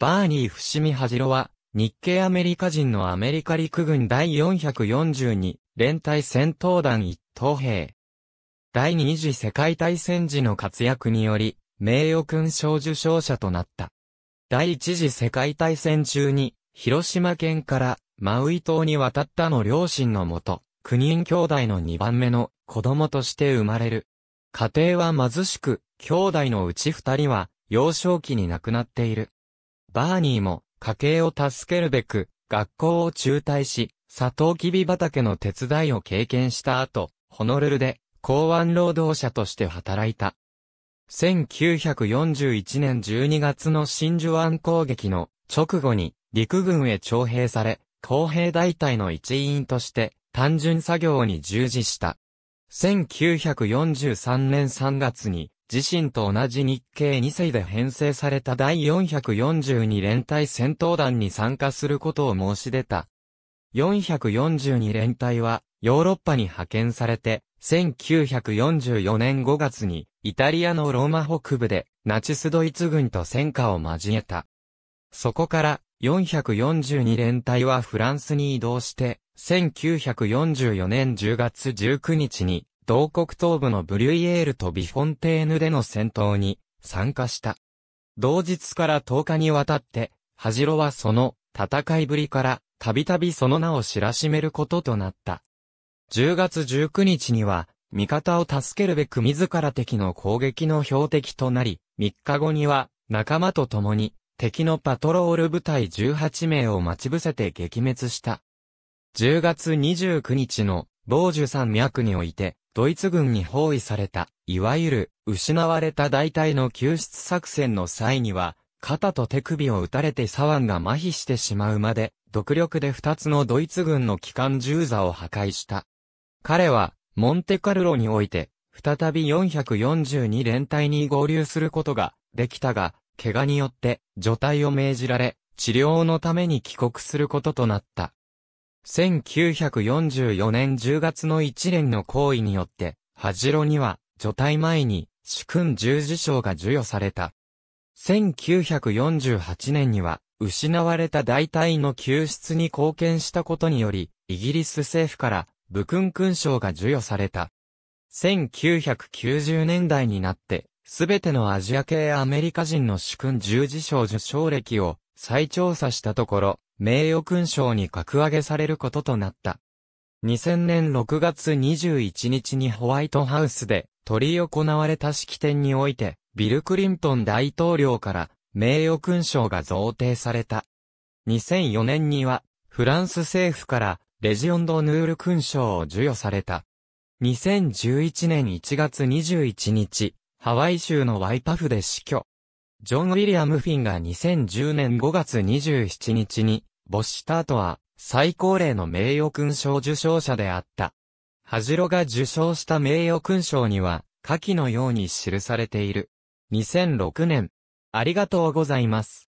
バーニー伏見は郎は、日系アメリカ人のアメリカ陸軍第442連隊戦闘団一等兵。第二次世界大戦時の活躍により、名誉勲章受章者となった。第一次世界大戦中に、広島県からマウイ島に渡ったの両親のもと、9人兄弟の2番目の子供として生まれる。家庭は貧しく、兄弟のうち2人は幼少期に亡くなっている。バーニーも家計を助けるべく学校を中退し、サトウキビ畑の手伝いを経験した後、ホノルルで港湾労働者として働いた。1941年12月の真珠湾攻撃の直後に陸軍へ徴兵され、工兵大隊の一員として単純作業に従事した。1943年3月に自身と同じ日系2世で編成された第442連隊戦闘団に参加することを申し出た。442連隊はヨーロッパに派遣されて、1944年5月にイタリアのローマ北部でナチスドイツ軍と戦火を交えた。そこから442連隊はフランスに移動して、1944年10月19日に同国東部のブリュイエールとビフォンテーヌでの戦闘に参加した。同日から10日にわたって、ハジロはその戦いぶりからたびたびその名を知らしめることとなった。10月19日には、味方を助けるべく自ら敵の攻撃の標的となり、3日後には仲間と共に敵のパトロール部隊18名を待ち伏せて撃滅した。10月29日の傍受山脈において、ドイツ軍に包囲された、いわゆる、失われた大隊の救出作戦の際には、肩と手首を撃たれて左腕が麻痺してしまうまで、独力で二つのドイツ軍の機関銃座を破壊した。彼は、モンテカルロにおいて、再び442連隊に合流することができたが、怪我によって除隊を命じられ、治療のために帰国することとなった。1944年10月の一連の行為によって、はじには、除隊前に、主君十字章が授与された。1948年には、失われた大隊の救出に貢献したことにより、イギリス政府から、武勲勲章が授与された。1990年代になって、すべてのアジア系アメリカ人の主君十字章受賞歴を再調査したところ、名誉勲章に格上げされることとなった。2000年6月21日にホワイトハウスで、取り行われた式典において、ビル・クリントン大統領から名誉勲章が贈呈された。2004年には、フランス政府からレジオンド・ヌール勲章を授与された。2011年1月21日、ハワイ州のワイパフで死去。ジョン・ウィリアム・フィンが2010年5月27日にボッシタートは、最高齢の名誉勲章受章者であった。はじろが受章した名誉勲章には、下記のように記されている。2006年。ありがとうございます。